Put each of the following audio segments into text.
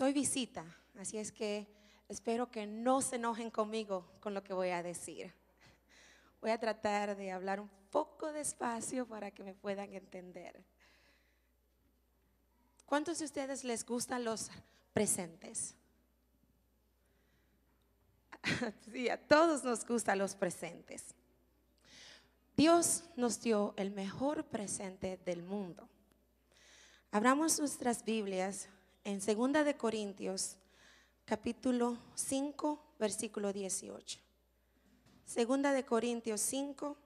soy visita, así es que espero que no se enojen conmigo con lo que voy a decir. Voy a tratar de hablar un poco despacio para que me puedan entender. ¿Cuántos de ustedes les gustan los presentes? Sí, a todos nos gustan los presentes. Dios nos dio el mejor presente del mundo. Abramos nuestras Biblias en 2 de Corintios, capítulo 5, versículo 18. 2 de Corintios 5,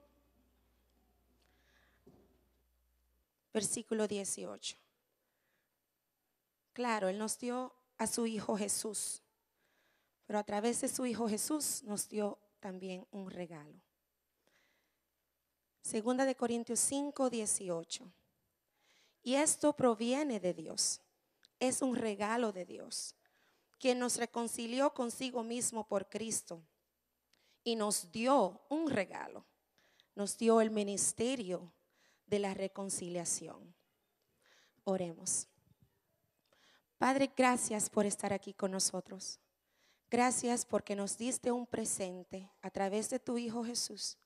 versículo 18. Claro, Él nos dio a su Hijo Jesús, pero a través de su Hijo Jesús nos dio también un regalo. Segunda de Corintios 5, 18. Y esto proviene de Dios, es un regalo de Dios, quien nos reconcilió consigo mismo por Cristo y nos dio un regalo, nos dio el ministerio de la reconciliación. Oremos. Padre, gracias por estar aquí con nosotros. Gracias porque nos diste un presente a través de tu Hijo Jesús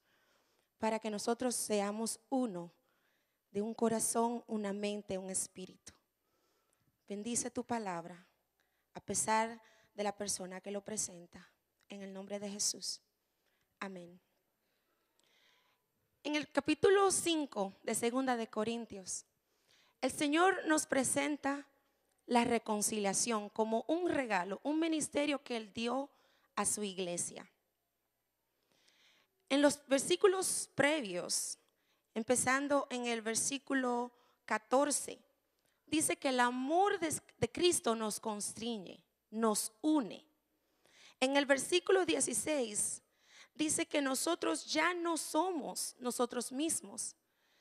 para que nosotros seamos uno de un corazón, una mente, un espíritu. Bendice tu palabra a pesar de la persona que lo presenta. En el nombre de Jesús. Amén. En el capítulo 5 de Segunda de Corintios, el Señor nos presenta la reconciliación como un regalo, un ministerio que Él dio a su iglesia. En los versículos previos, empezando en el versículo 14, dice que el amor de, Cristo nos constriñe, nos une. En el versículo 16 dice que nosotros ya no somos nosotros mismos,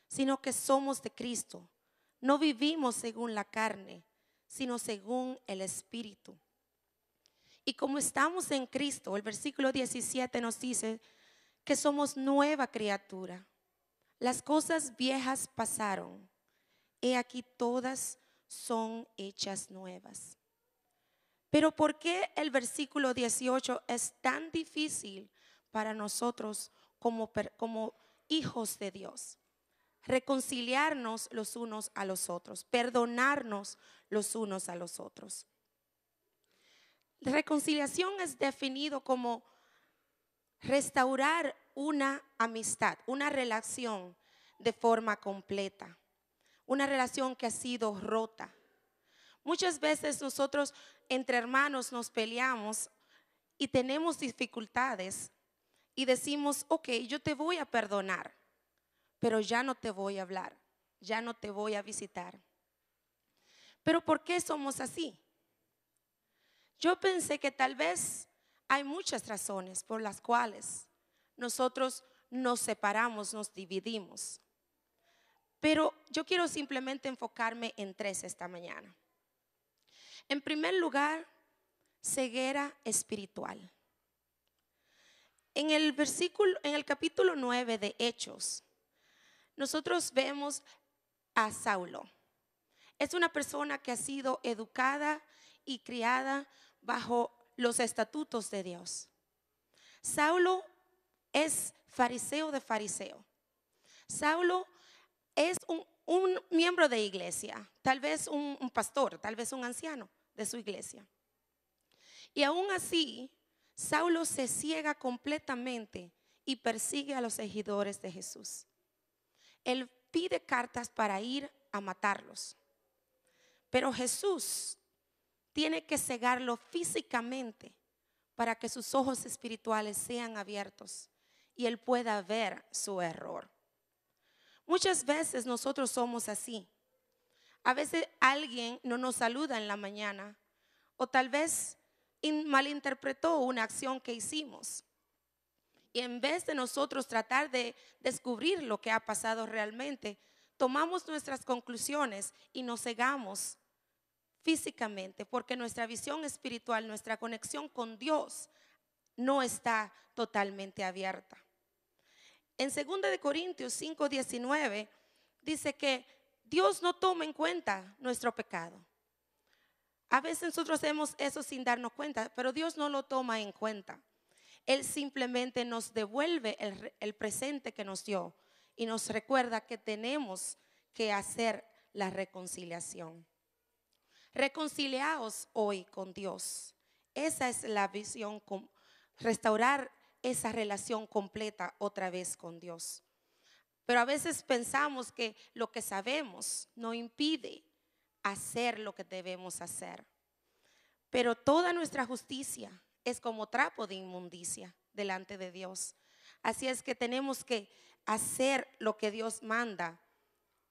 sino que somos de Cristo. No vivimos según la carne, sino según el Espíritu. Y como estamos en Cristo, el versículo 17 nos dice que somos nueva criatura. Las cosas viejas pasaron he aquí todas son hechas nuevas. Pero ¿por qué el versículo 18 es tan difícil para nosotros como, como hijos de Dios? Reconciliarnos los unos a los otros, perdonarnos los unos a los otros. Reconciliación es definido como restaurar una amistad, una relación de forma completa una relación que ha sido rota. Muchas veces nosotros entre hermanos nos peleamos y tenemos dificultades y decimos, ok, yo te voy a perdonar, pero ya no te voy a hablar, ya no te voy a visitar. Pero ¿por qué somos así? Yo pensé que tal vez hay muchas razones por las cuales nosotros nos separamos, nos dividimos. Pero yo quiero simplemente enfocarme en tres esta mañana. En primer lugar, ceguera espiritual. En el versículo en el capítulo 9 de Hechos, nosotros vemos a Saulo. Es una persona que ha sido educada y criada bajo los estatutos de Dios. Saulo es fariseo de fariseo. Saulo es un, miembro de iglesia, tal vez un, un pastor, tal vez un anciano de su iglesia. Y aún así, Saulo se ciega completamente y persigue a los seguidores de Jesús. Él pide cartas para ir a matarlos. Pero Jesús tiene que cegarlo físicamente para que sus ojos espirituales sean abiertos y él pueda ver su error. Muchas veces nosotros somos así. A veces alguien no nos saluda en la mañana o tal vez malinterpretó una acción que hicimos. Y en vez de nosotros tratar de descubrir lo que ha pasado realmente, tomamos nuestras conclusiones y nos cegamos físicamente, porque nuestra visión espiritual, nuestra conexión con Dios no está totalmente abierta. En 2 Corintios 5, 19 dice que Dios no toma en cuenta nuestro pecado. A veces nosotros hacemos eso sin darnos cuenta, pero Dios no lo toma en cuenta. Él simplemente nos devuelve el, presente que nos dio y nos recuerda que tenemos que hacer la reconciliación. Reconciliaos hoy con Dios. Esa es la visión, restaurar esa relación completa otra vez con Dios. Pero a veces pensamos que lo que sabemos no impide hacer lo que debemos hacer. Pero toda nuestra justicia es como trapo de inmundicia delante de Dios. Así es que tenemos que hacer lo que Dios manda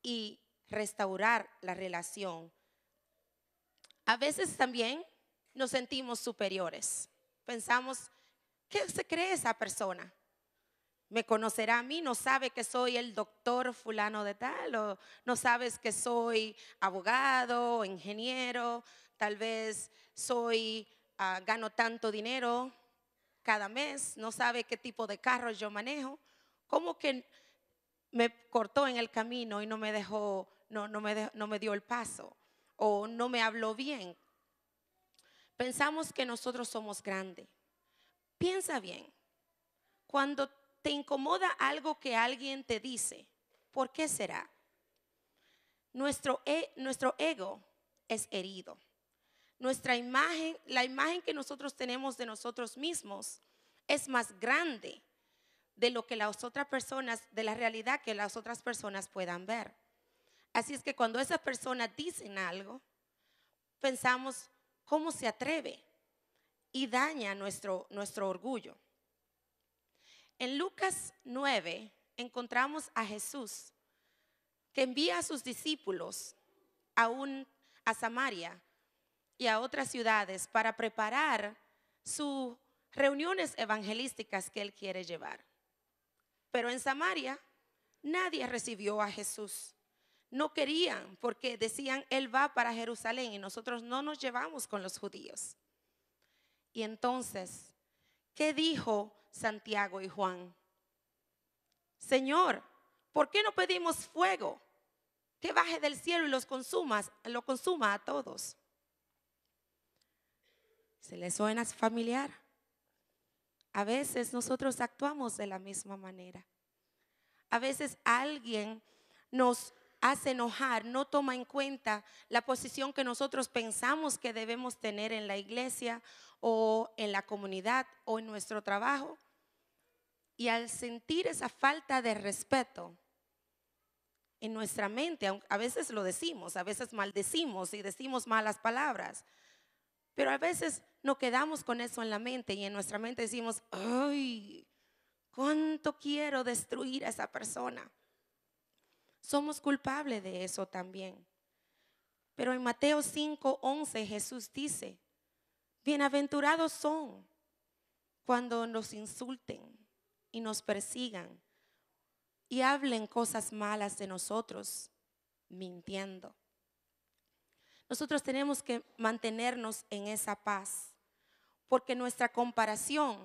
y restaurar la relación. A veces también nos sentimos superiores. Pensamos, ¿Qué se cree esa persona? Me conocerá a mí, no sabe que soy el doctor fulano de tal, no sabes que soy abogado, ingeniero, tal vez soy, ah, gano tanto dinero cada mes, no sabe qué tipo de carro yo manejo. ¿Cómo que me cortó en el camino y no me dejó, no, no me, no me dio el paso? ¿O no me habló bien? Pensamos que nosotros somos grandes Piensa bien, cuando te incomoda algo que alguien te dice, ¿por qué será? E, nuestro, ego es herido. Nuestra imagen, la imagen que nosotros tenemos de nosotros mismos es más grande de lo que las otras personas, de la realidad que las otras personas puedan ver. Así es que cuando esas personas dicen algo, pensamos, ¿cómo se atreve? y daña nuestro, nuestro orgullo. En Lucas 9 encontramos a Jesús que envía a sus discípulos a, un, a Samaria y a otras ciudades para preparar sus reuniones evangelísticas que él quiere llevar. Pero en Samaria nadie recibió a Jesús. No querían porque decían, Él va para Jerusalén y nosotros no nos llevamos con los judíos. Y entonces, ¿qué dijo Santiago y Juan? Señor, ¿por qué no pedimos fuego que baje del cielo y los consumas, lo consuma a todos? ¿Se les suena familiar? A veces nosotros actuamos de la misma manera. A veces alguien nos hace enojar, no toma en cuenta la posición que nosotros pensamos que debemos tener en la iglesia o en la comunidad o en nuestro trabajo. Y al sentir esa falta de respeto en nuestra mente, a veces lo decimos, a veces maldecimos y decimos malas palabras, pero a veces no quedamos con eso en la mente y en nuestra mente decimos, ay, ¿cuánto quiero destruir a esa persona? Somos culpables de eso también. Pero en Mateo 5, 11 Jesús dice, bienaventurados son cuando nos insulten y nos persigan y hablen cosas malas de nosotros, mintiendo. Nosotros tenemos que mantenernos en esa paz, porque nuestra comparación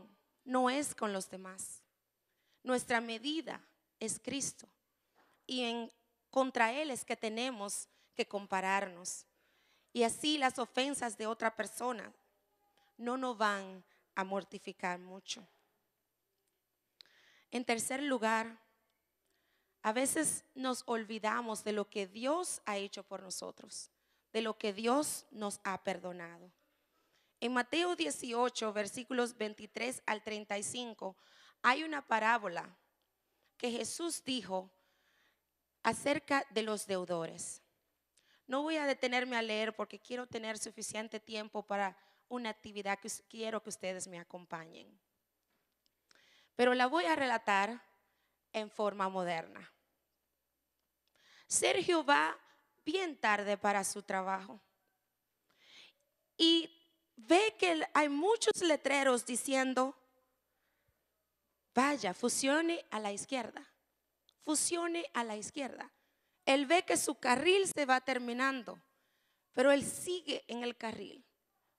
no es con los demás. Nuestra medida es Cristo. Y en contra Él es que tenemos que compararnos. Y así las ofensas de otra persona no nos van a mortificar mucho. En tercer lugar, a veces nos olvidamos de lo que Dios ha hecho por nosotros, de lo que Dios nos ha perdonado. En Mateo 18, versículos 23 al 35, hay una parábola que Jesús dijo acerca de los deudores. No voy a detenerme a leer porque quiero tener suficiente tiempo para una actividad que quiero que ustedes me acompañen. Pero la voy a relatar en forma moderna. Sergio va bien tarde para su trabajo y ve que hay muchos letreros diciendo, vaya, fusione a la izquierda fusione a la izquierda. Él ve que su carril se va terminando, pero él sigue en el carril.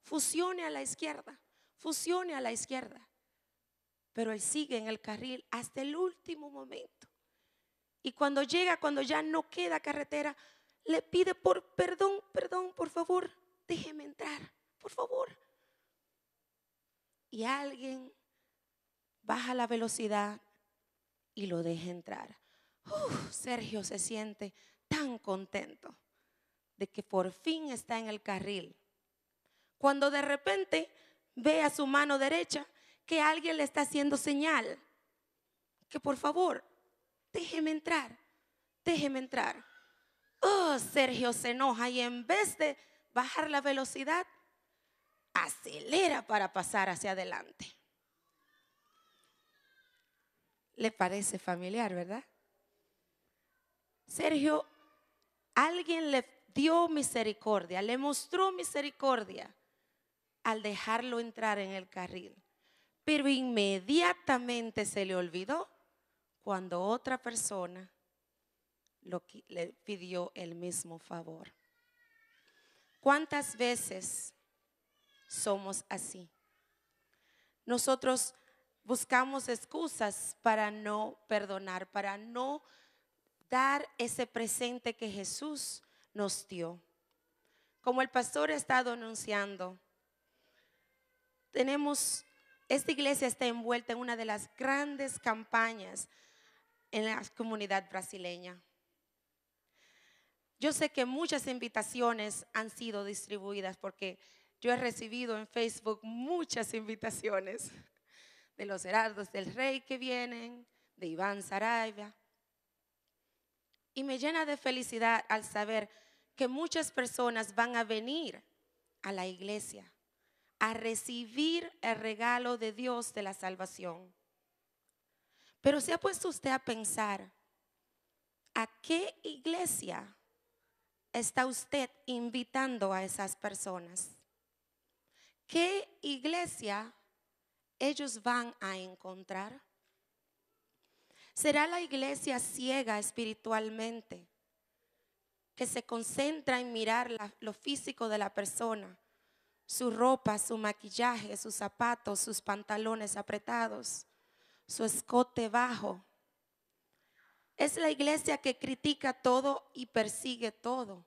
Fusione a la izquierda, fusione a la izquierda, pero él sigue en el carril hasta el último momento. Y cuando llega, cuando ya no queda carretera, le pide por perdón, perdón, por favor, déjeme entrar, por favor. Y alguien baja la velocidad y lo deja entrar. Sergio se siente tan contento de que por fin está en el carril. Cuando de repente ve a su mano derecha que alguien le está haciendo señal, que por favor, déjeme entrar, déjeme entrar. Oh, Sergio se enoja y en vez de bajar la velocidad, acelera para pasar hacia adelante. Le parece familiar, ¿verdad? Sergio, alguien le dio misericordia, le mostró misericordia al dejarlo entrar en el carril. Pero inmediatamente se le olvidó cuando otra persona le pidió el mismo favor. ¿Cuántas veces somos así? Nosotros buscamos excusas para no perdonar, para no ese presente que Jesús nos dio. Como el pastor ha estado anunciando, tenemos, esta iglesia está envuelta en una de las grandes campañas en la comunidad brasileña. Yo sé que muchas invitaciones han sido distribuidas porque yo he recibido en Facebook muchas invitaciones de los Heraldos del Rey que vienen, de Iván Saraiva, y me llena de felicidad al saber que muchas personas van a venir a la iglesia a recibir el regalo de Dios de la salvación. Pero se ha puesto usted a pensar, ¿a qué iglesia está usted invitando a esas personas? ¿Qué iglesia ellos van a encontrar? Será la iglesia ciega espiritualmente, que se concentra en mirar lo físico de la persona, su ropa, su maquillaje, sus zapatos, sus pantalones apretados, su escote bajo. Es la iglesia que critica todo y persigue todo.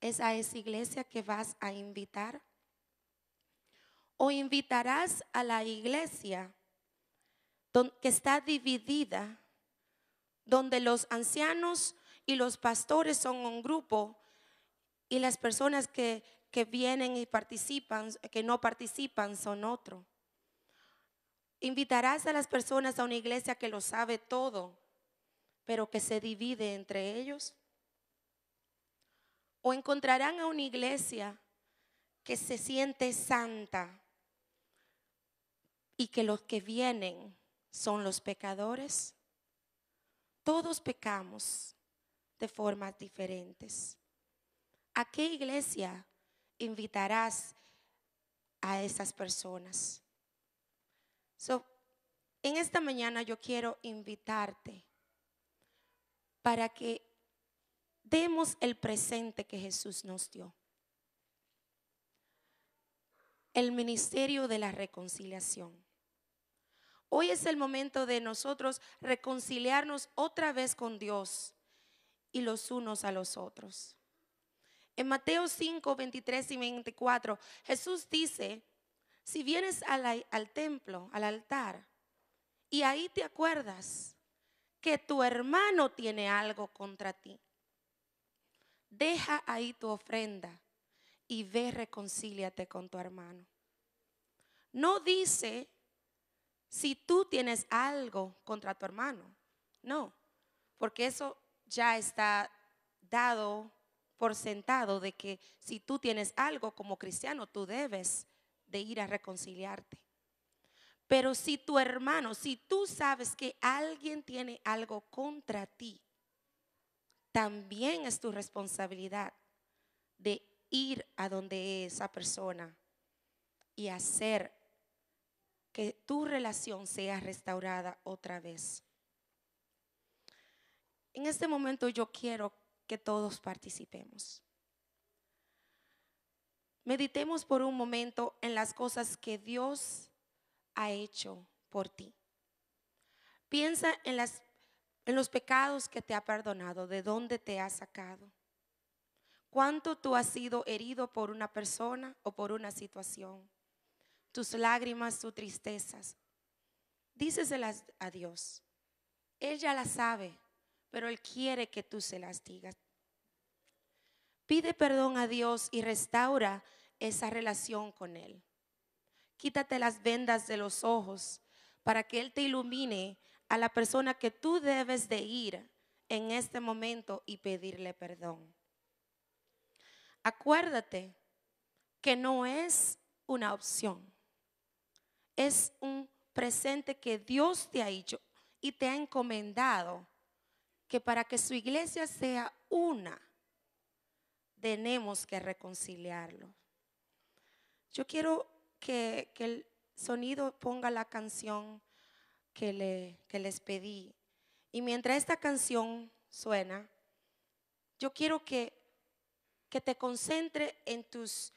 ¿Es a esa iglesia que vas a invitar? ¿O invitarás a la iglesia? que está dividida, donde los ancianos y los pastores son un grupo y las personas que, que vienen y participan, que no participan, son otro. Invitarás a las personas a una iglesia que lo sabe todo, pero que se divide entre ellos. O encontrarán a una iglesia que se siente santa y que los que vienen son los pecadores. Todos pecamos de formas diferentes. ¿A qué iglesia invitarás a esas personas? So, en esta mañana yo quiero invitarte para que demos el presente que Jesús nos dio. El ministerio de la reconciliación. Hoy es el momento de nosotros reconciliarnos otra vez con Dios y los unos a los otros. En Mateo 5, 23 y 24, Jesús dice, si vienes al, al templo, al altar, y ahí te acuerdas que tu hermano tiene algo contra ti, deja ahí tu ofrenda y ve reconcíliate con tu hermano. No dice si tú tienes algo contra tu hermano. No, porque eso ya está dado por sentado de que si tú tienes algo como cristiano, tú debes de ir a reconciliarte. Pero si tu hermano, si tú sabes que alguien tiene algo contra ti, también es tu responsabilidad de ir a donde esa persona y hacer que tu relación sea restaurada otra vez. En este momento yo quiero que todos participemos. Meditemos por un momento en las cosas que Dios ha hecho por ti. Piensa en, las, en los pecados que te ha perdonado, de dónde te ha sacado. Cuánto tú has sido herido por una persona o por una situación tus lágrimas, tus tristezas. Díceselas a Dios. Él ya las sabe, pero Él quiere que tú se las digas. Pide perdón a Dios y restaura esa relación con Él. Quítate las vendas de los ojos para que Él te ilumine a la persona que tú debes de ir en este momento y pedirle perdón. Acuérdate que no es una opción es un presente que Dios te ha hecho y te ha encomendado que para que su iglesia sea una, tenemos que reconciliarlo. Yo quiero que, el sonido ponga la canción que, les pedí. Y mientras esta canción suena, yo quiero que, que te concentre en tus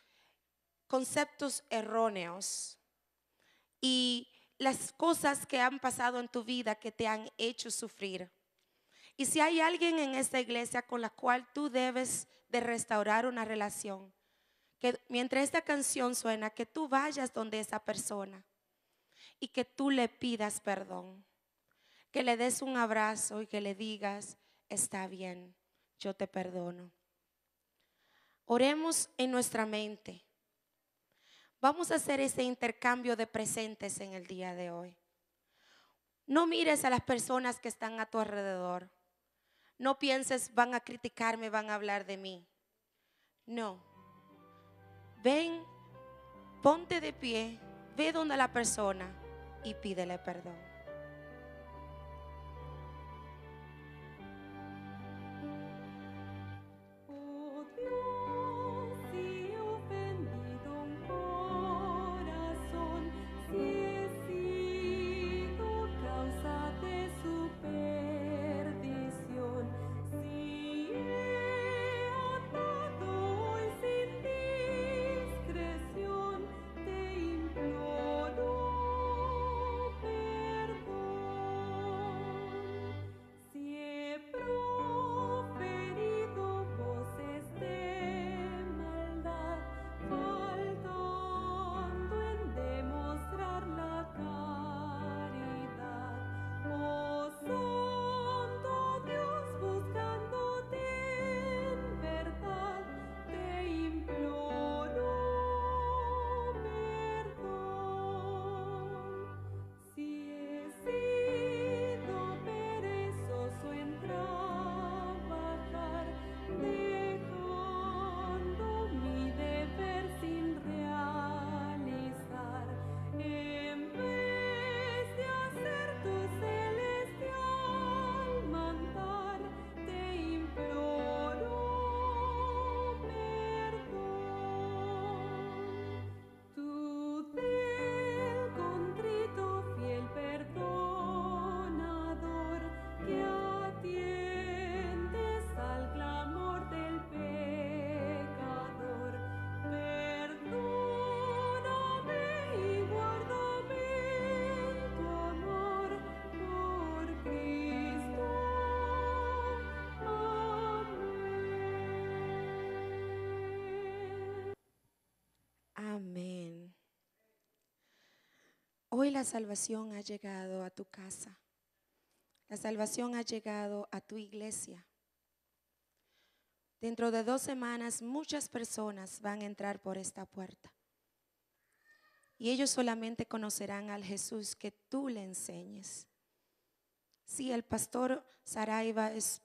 conceptos erróneos y las cosas que han pasado en tu vida que te han hecho sufrir. Y si hay alguien en esta iglesia con la cual tú debes de restaurar una relación, que mientras esta canción suena, que tú vayas donde esa persona y que tú le pidas perdón, que le des un abrazo y que le digas, está bien, yo te perdono. Oremos en nuestra mente Vamos a hacer ese intercambio de presentes en el día de hoy. No mires a las personas que están a tu alrededor. No pienses, van a criticarme, van a hablar de mí. No. Ven, ponte de pie, ve donde la persona y pídele perdón. la salvación ha llegado a tu casa. La salvación ha llegado a tu iglesia. Dentro de dos semanas muchas personas van a entrar por esta puerta. Y ellos solamente conocerán al Jesús que tú le enseñes. si el pastor Saraiva es,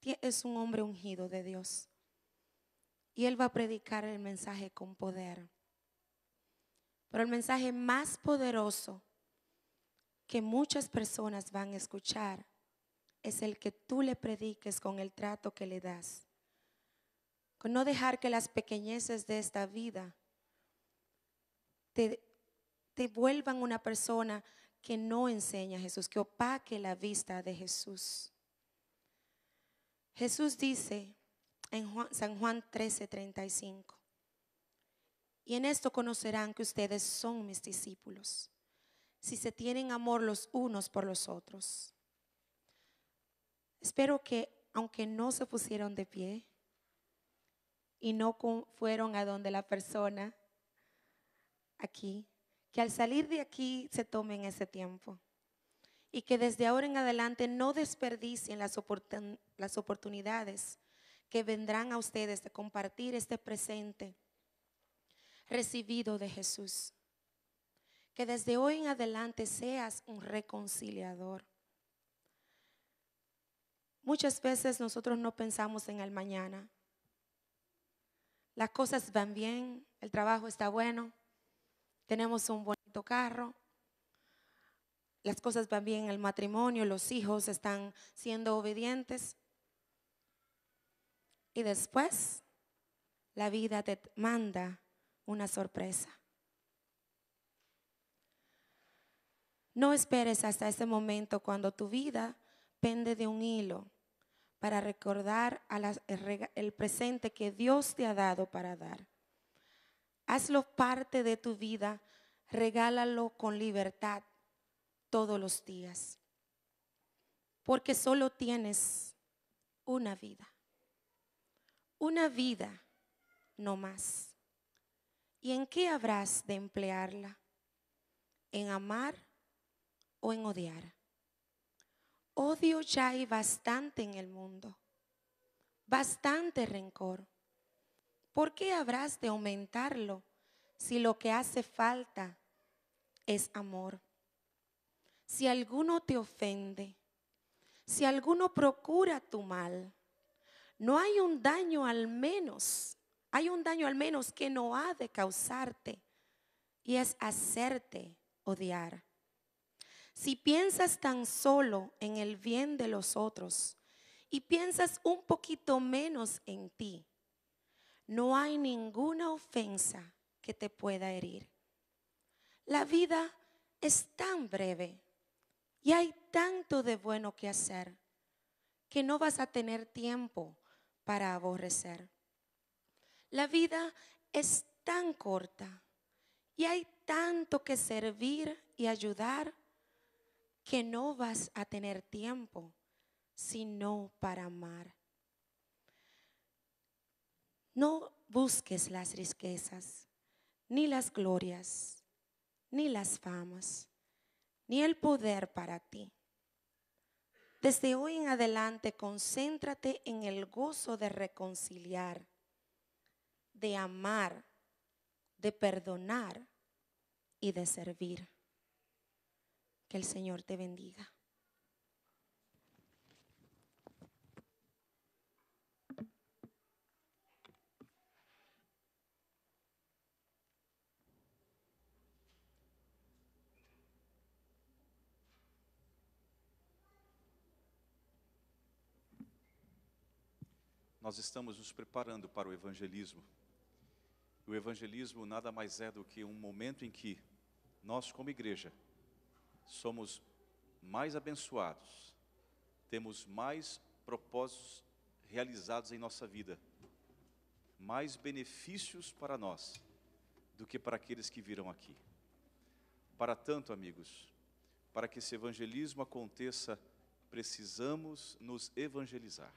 es un hombre ungido de Dios. Y él va a predicar el mensaje con poder. Pero el mensaje más poderoso que muchas personas van a escuchar es el que tú le prediques con el trato que le das. Con no dejar que las pequeñeces de esta vida te, vuelvan una persona que no enseña a Jesús, que opaque la vista de Jesús. Jesús dice en San Juan 13, 35. Y en esto conocerán que ustedes son mis discípulos, si se tienen amor los unos por los otros. Espero que, aunque no se pusieron de pie y no fueron a donde la persona aquí, que al salir de aquí se tomen ese tiempo y que desde ahora en adelante no desperdicien las, las oportunidades que vendrán a ustedes de compartir este presente recibido de Jesús. Que desde hoy en adelante seas un reconciliador. Muchas veces nosotros no pensamos en el mañana. Las cosas van bien, el trabajo está bueno, tenemos un bonito carro, las cosas van bien, el matrimonio, los hijos están siendo obedientes. Y después la vida te manda una sorpresa. No esperes hasta ese momento cuando tu vida pende de un hilo para recordar a el presente que Dios te ha dado para dar. Hazlo parte de tu vida, regálalo con libertad todos los días, porque solo tienes una vida, una vida no más. ¿Y en qué habrás de emplearla? ¿En amar o en odiar? Odio ya hay bastante en el mundo, bastante rencor. ¿Por qué habrás de aumentarlo si lo que hace falta es amor? Si alguno te ofende, si alguno procura tu mal, no hay un daño al menos hay un daño al menos que no ha de causarte y es hacerte odiar. Si piensas tan solo en el bien de los otros y piensas un poquito menos en ti, no hay ninguna ofensa que te pueda herir. La vida es tan breve y hay tanto de bueno que hacer que no vas a tener tiempo para aborrecer. La vida es tan corta y hay tanto que servir y ayudar que no vas a tener tiempo sino para amar. No busques las riquezas, ni las glorias, ni las famas, ni el poder para ti. Desde hoy en adelante, concéntrate en el gozo de reconciliar de amar, de perdonar y de servir. Que el Señor te bendiga. Nós estamos nos preparando para o evangelismo o evangelismo nada mais é do que um momento em que nós, como igreja, somos mais abençoados, temos mais propósitos realizados em nossa vida, mais benefícios para nós do que para aqueles que virão aqui. Para tanto, amigos, para que esse evangelismo aconteça, precisamos nos evangelizar,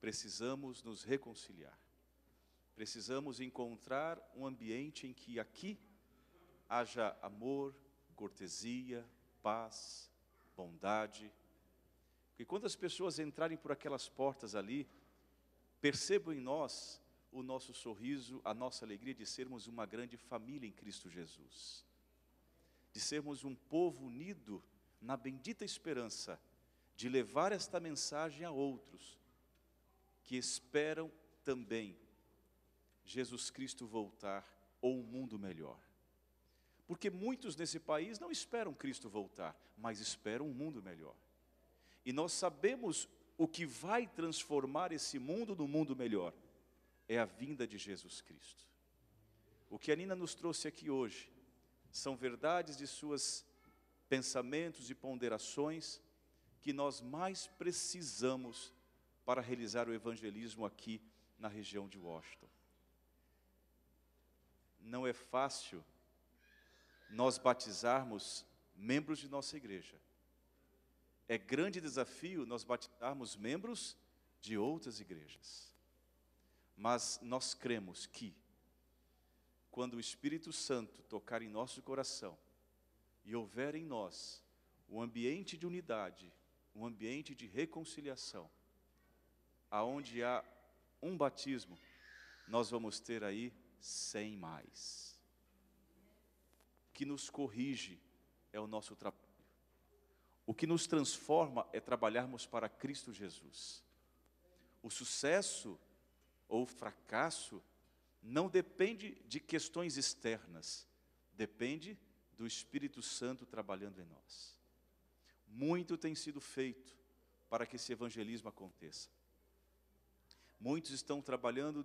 precisamos nos reconciliar. Precisamos encontrar um ambiente em que aqui haja amor, cortesia, paz, bondade. Porque quando as pessoas entrarem por aquelas portas ali, percebam em nós o nosso sorriso, a nossa alegria de sermos uma grande família em Cristo Jesus, de sermos um povo unido na bendita esperança de levar esta mensagem a outros que esperam também Jesus Cristo voltar ou um mundo melhor. Porque muitos nesse país não esperam Cristo voltar, mas esperam um mundo melhor. E nós sabemos o que vai transformar esse mundo no mundo melhor é a vinda de Jesus Cristo. O que a Nina nos trouxe aqui hoje são verdades de suas pensamentos e ponderações que nós mais precisamos para realizar o evangelismo aqui na região de Washington não é fácil nós batizarmos membros de nossa igreja. É grande desafio nós batizarmos membros de outras igrejas. Mas nós cremos que, quando o Espírito Santo tocar em nosso coração e houver em nós um ambiente de unidade, um ambiente de reconciliação, aonde há um batismo, nós vamos ter aí sem mais. O que nos corrige é o nosso trabalho. O que nos transforma é trabalharmos para Cristo Jesus. O sucesso ou o fracasso não depende de questões externas, depende do Espírito Santo trabalhando em nós. Muito tem sido feito para que esse evangelismo aconteça. Muitos estão trabalhando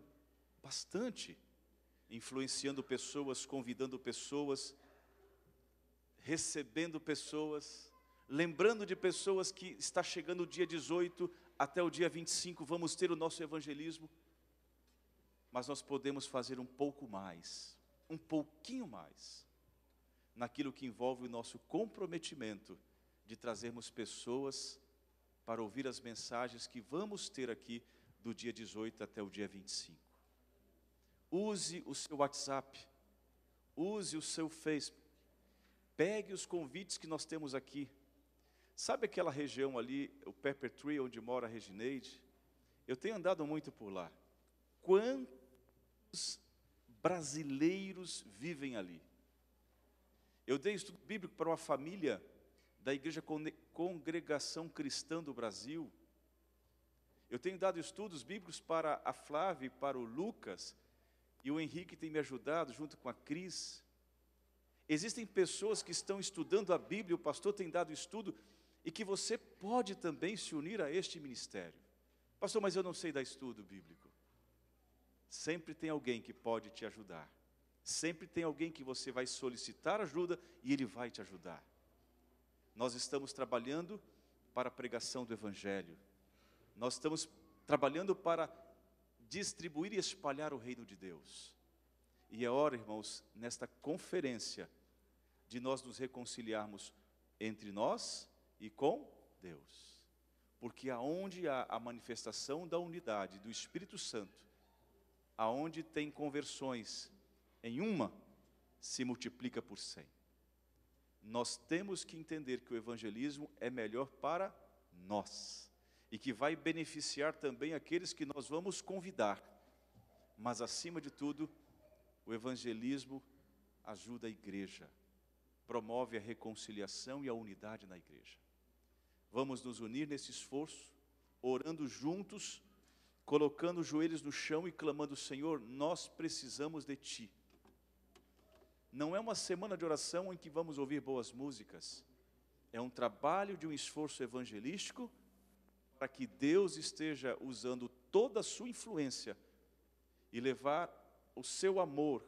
bastante influenciando pessoas, convidando pessoas, recebendo pessoas, lembrando de pessoas que está chegando o dia 18 até o dia 25, vamos ter o nosso evangelismo, mas nós podemos fazer um pouco mais, um pouquinho mais, naquilo que envolve o nosso comprometimento de trazermos pessoas para ouvir as mensagens que vamos ter aqui do dia 18 até o dia 25. Use o seu WhatsApp, use o seu Facebook. Pegue os convites que nós temos aqui. Sabe aquela região ali, o Pepper Tree, onde mora a Regineide? Eu tenho andado muito por lá. Quantos brasileiros vivem ali? Eu dei estudo bíblico para uma família da Igreja Congregação Cristã do Brasil. Eu tenho dado estudos bíblicos para a Flávia e para o Lucas, e o Henrique tem me ajudado junto com a Cris. Existem pessoas que estão estudando a Bíblia, o pastor tem dado estudo, e que você pode também se unir a este ministério. Pastor, mas eu não sei dar estudo bíblico. Sempre tem alguém que pode te ajudar. Sempre tem alguém que você vai solicitar ajuda e ele vai te ajudar. Nós estamos trabalhando para a pregação do Evangelho. Nós estamos trabalhando para distribuir e espalhar o reino de Deus. E é hora, irmãos, nesta conferência, de nós nos reconciliarmos entre nós e com Deus. Porque aonde há a manifestação da unidade do Espírito Santo, aonde tem conversões em uma, se multiplica por cem. Nós temos que entender que o evangelismo é melhor para nós e que vai beneficiar também aqueles que nós vamos convidar. Mas, acima de tudo, o evangelismo ajuda a igreja, promove a reconciliação e a unidade na igreja. Vamos nos unir nesse esforço, orando juntos, colocando os joelhos no chão e clamando: Senhor, nós precisamos de Ti. Não é uma semana de oração em que vamos ouvir boas músicas, é um trabalho de um esforço evangelístico para que Deus esteja usando toda a sua influência e levar o seu amor,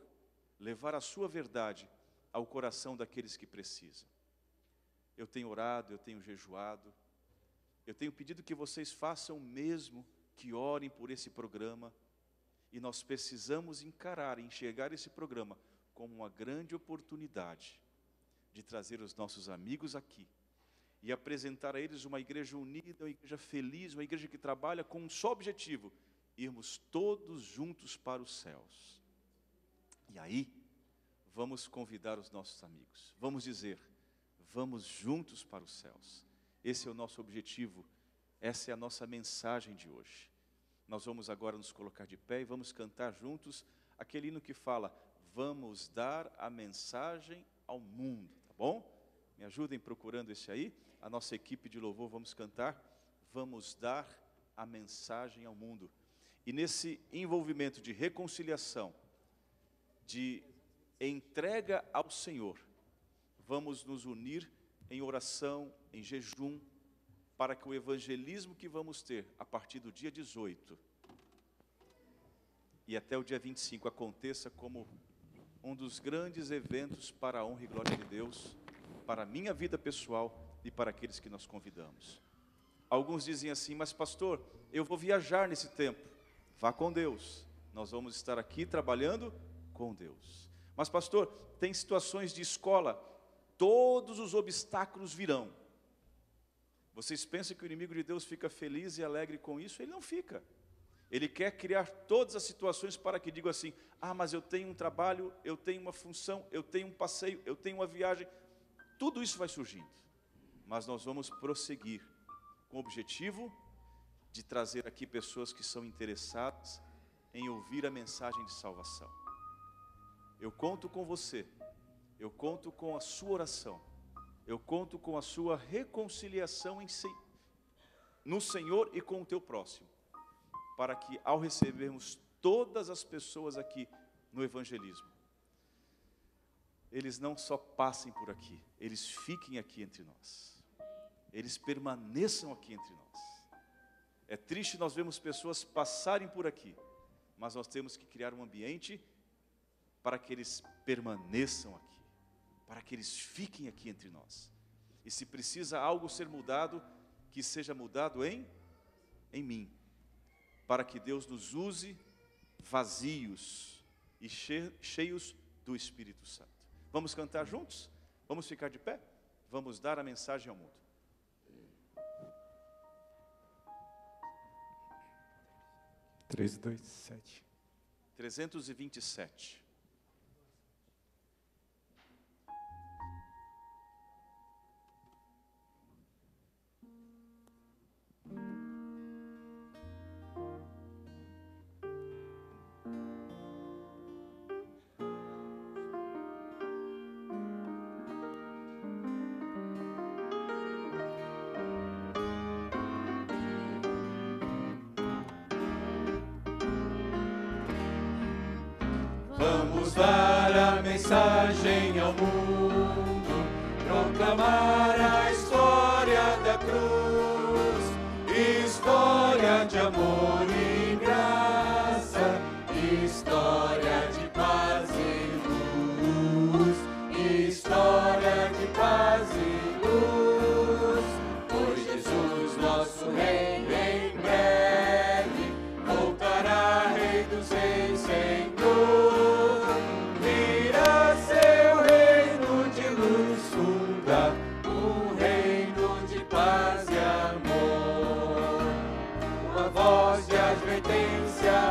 levar a sua verdade ao coração daqueles que precisam. Eu tenho orado, eu tenho jejuado, eu tenho pedido que vocês façam o mesmo, que orem por esse programa, e nós precisamos encarar, enxergar esse programa como uma grande oportunidade de trazer os nossos amigos aqui e apresentar a eles uma igreja unida, uma igreja feliz, uma igreja que trabalha com um só objetivo: irmos todos juntos para os céus. E aí, vamos convidar os nossos amigos, vamos dizer: vamos juntos para os céus. Esse é o nosso objetivo, essa é a nossa mensagem de hoje. Nós vamos agora nos colocar de pé e vamos cantar juntos aquele hino que fala: Vamos dar a mensagem ao mundo, tá bom? Me ajudem procurando esse aí a nossa equipe de louvor, vamos cantar, vamos dar a mensagem ao mundo. E nesse envolvimento de reconciliação, de entrega ao Senhor, vamos nos unir em oração, em jejum, para que o evangelismo que vamos ter a partir do dia 18 e até o dia 25 aconteça como um dos grandes eventos para a honra e glória de Deus, para a minha vida pessoal e para aqueles que nós convidamos. Alguns dizem assim, mas pastor, eu vou viajar nesse tempo. Vá com Deus, nós vamos estar aqui trabalhando com Deus. Mas, pastor, tem situações de escola, todos os obstáculos virão. Vocês pensam que o inimigo de Deus fica feliz e alegre com isso? Ele não fica. Ele quer criar todas as situações para que diga assim: ah, mas eu tenho um trabalho, eu tenho uma função, eu tenho um passeio, eu tenho uma viagem. Tudo isso vai surgindo mas nós vamos prosseguir com o objetivo de trazer aqui pessoas que são interessadas em ouvir a mensagem de salvação. Eu conto com você, eu conto com a sua oração, eu conto com a sua reconciliação em si, no Senhor e com o teu próximo, para que ao recebermos todas as pessoas aqui no evangelismo, eles não só passem por aqui, eles fiquem aqui entre nós eles permaneçam aqui entre nós. É triste nós vemos pessoas passarem por aqui, mas nós temos que criar um ambiente para que eles permaneçam aqui, para que eles fiquem aqui entre nós. E se precisa algo ser mudado, que seja mudado em em mim, para que Deus nos use vazios e cheios do Espírito Santo. Vamos cantar juntos? Vamos ficar de pé? Vamos dar a mensagem ao mundo. 327. 327.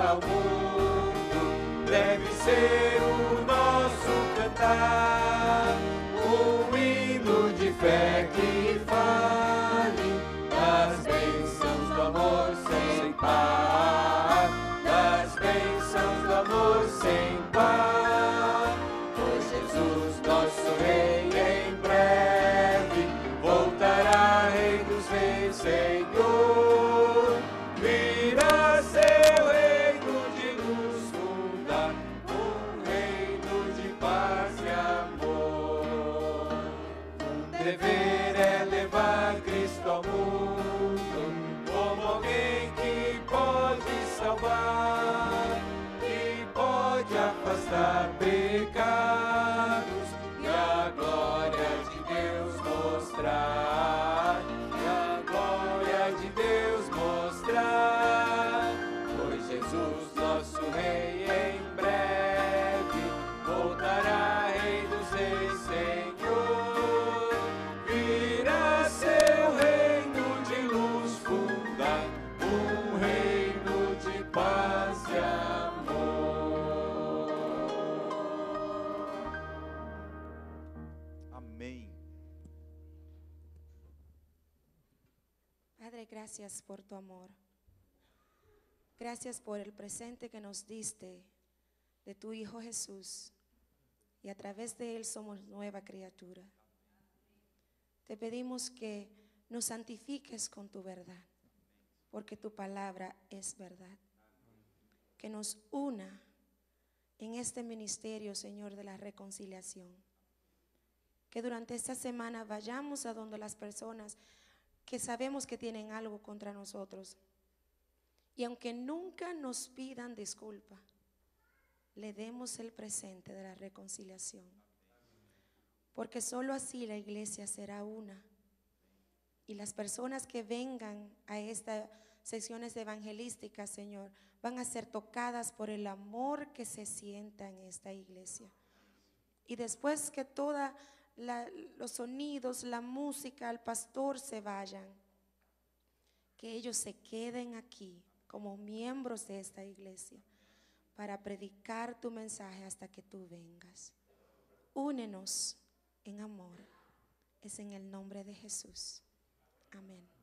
ao mundo deve ser o nosso cantar. Gracias por el presente que nos diste de tu Hijo Jesús y a través de Él somos nueva criatura. Te pedimos que nos santifiques con tu verdad, porque tu palabra es verdad. Que nos una en este ministerio, Señor, de la reconciliación. Que durante esta semana vayamos a donde las personas que sabemos que tienen algo contra nosotros, y aunque nunca nos pidan disculpa, le demos el presente de la reconciliación. Porque sólo así la iglesia será una. Y las personas que vengan a estas sesiones evangelísticas, Señor, van a ser tocadas por el amor que se sienta en esta iglesia. Y después que todos los sonidos, la música, el pastor se vayan, que ellos se queden aquí como miembros de esta iglesia para predicar tu mensaje hasta que tú vengas. Únenos en amor. Es en el nombre de Jesús. Amén.